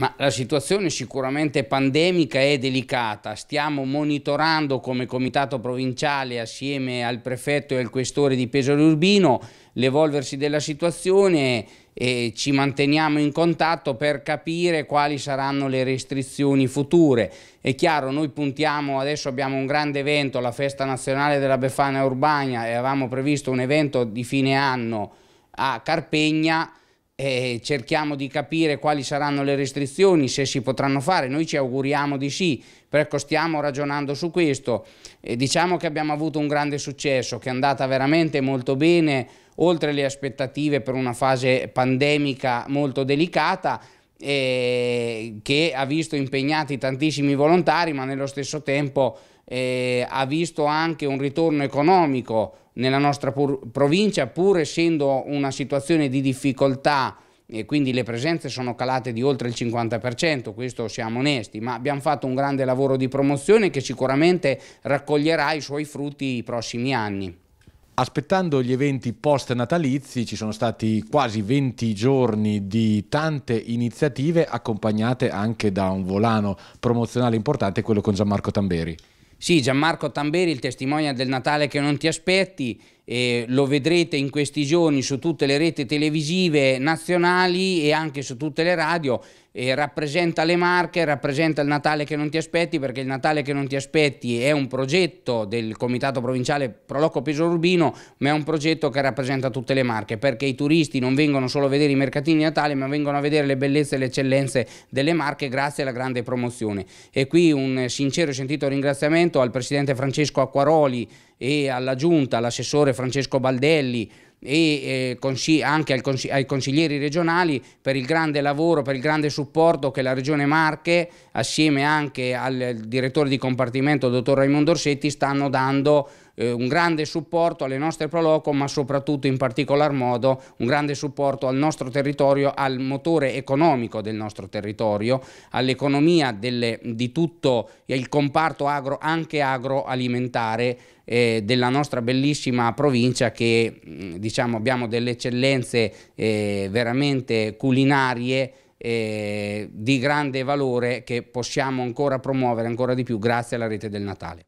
Ma la situazione sicuramente pandemica è delicata, stiamo monitorando come comitato provinciale assieme al prefetto e al questore di Pesaro Urbino l'evolversi della situazione e ci manteniamo in contatto per capire quali saranno le restrizioni future. È chiaro, noi puntiamo, adesso abbiamo un grande evento, la Festa Nazionale della Befana Urbana e avevamo previsto un evento di fine anno a Carpegna, eh, cerchiamo di capire quali saranno le restrizioni, se si potranno fare, noi ci auguriamo di sì, però ecco, stiamo ragionando su questo, eh, diciamo che abbiamo avuto un grande successo, che è andata veramente molto bene, oltre le aspettative per una fase pandemica molto delicata, eh, che ha visto impegnati tantissimi volontari, ma nello stesso tempo eh, ha visto anche un ritorno economico nella nostra pur provincia, pur essendo una situazione di difficoltà e quindi le presenze sono calate di oltre il 50%, questo siamo onesti, ma abbiamo fatto un grande lavoro di promozione che sicuramente raccoglierà i suoi frutti i prossimi anni. Aspettando gli eventi post natalizi ci sono stati quasi 20 giorni di tante iniziative accompagnate anche da un volano promozionale importante, quello con Gianmarco Tamberi. Sì, Gianmarco Tamberi, il testimone del Natale che non ti aspetti, eh, lo vedrete in questi giorni su tutte le reti televisive nazionali e anche su tutte le radio, eh, rappresenta le marche, rappresenta il Natale che non ti aspetti, perché il Natale che non ti aspetti è un progetto del Comitato Provinciale Proloco Peso Urbino, ma è un progetto che rappresenta tutte le marche, perché i turisti non vengono solo a vedere i mercatini di Natale, ma vengono a vedere le bellezze e le eccellenze delle marche grazie alla grande promozione. E qui un sincero e sentito ringraziamento al Presidente Francesco Acquaroli, e alla giunta, all'assessore Francesco Baldelli, e eh, anche ai consiglieri regionali per il grande lavoro, per il grande supporto che la Regione Marche, assieme anche al direttore di compartimento, dottor Raimondo Orsetti, stanno dando eh, un grande supporto alle nostre Proloco, ma soprattutto in particolar modo un grande supporto al nostro territorio, al motore economico del nostro territorio, all'economia di tutto il comparto agro, anche agroalimentare eh, della nostra bellissima provincia che mh, di diciamo, abbiamo delle eccellenze eh, veramente culinarie eh, di grande valore che possiamo ancora promuovere ancora di più grazie alla rete del Natale.